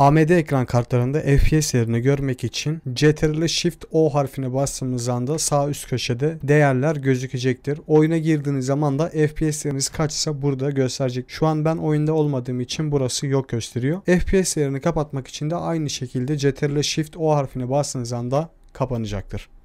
AMD ekran kartlarında FPS değerini görmek için CTRL Shift O harfine bastığımız anda sağ üst köşede değerler gözükecektir. Oyuna girdiğiniz zaman da FPS değeriniz kaçsa burada gösterecek. Şu an ben oyunda olmadığım için burası yok gösteriyor. FPS değerini kapatmak için de aynı şekilde CTRL Shift O harfine bastığınız anda kapanacaktır.